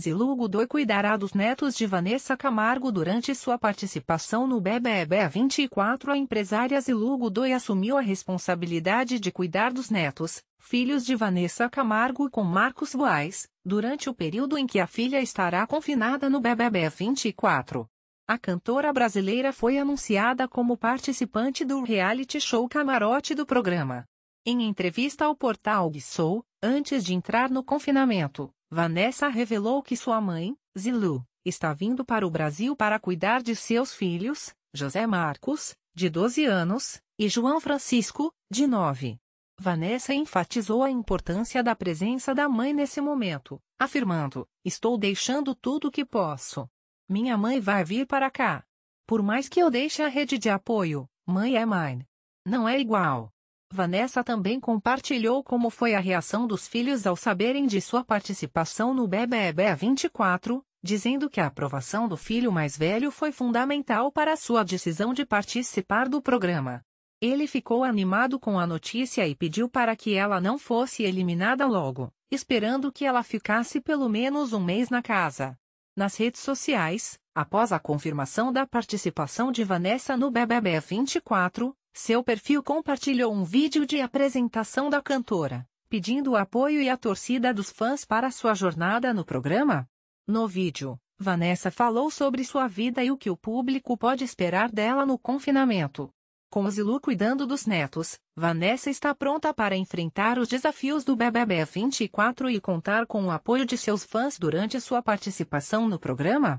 Zilu Doi cuidará dos netos de Vanessa Camargo durante sua participação no BBB 24. A empresária Zilu Doi assumiu a responsabilidade de cuidar dos netos, filhos de Vanessa Camargo com Marcos Boas, durante o período em que a filha estará confinada no BBB 24. A cantora brasileira foi anunciada como participante do reality show Camarote do programa. Em entrevista ao portal Guissou, antes de entrar no confinamento, Vanessa revelou que sua mãe, Zilu, está vindo para o Brasil para cuidar de seus filhos, José Marcos, de 12 anos, e João Francisco, de 9. Vanessa enfatizou a importância da presença da mãe nesse momento, afirmando: Estou deixando tudo o que posso. Minha mãe vai vir para cá. Por mais que eu deixe a rede de apoio, mãe é mãe. Não é igual. Vanessa também compartilhou como foi a reação dos filhos ao saberem de sua participação no BBB 24, dizendo que a aprovação do filho mais velho foi fundamental para sua decisão de participar do programa. Ele ficou animado com a notícia e pediu para que ela não fosse eliminada logo, esperando que ela ficasse pelo menos um mês na casa. Nas redes sociais, após a confirmação da participação de Vanessa no BBB 24, seu perfil compartilhou um vídeo de apresentação da cantora, pedindo o apoio e a torcida dos fãs para sua jornada no programa. No vídeo, Vanessa falou sobre sua vida e o que o público pode esperar dela no confinamento. Com Zilu cuidando dos netos, Vanessa está pronta para enfrentar os desafios do BBB 24 e contar com o apoio de seus fãs durante sua participação no programa.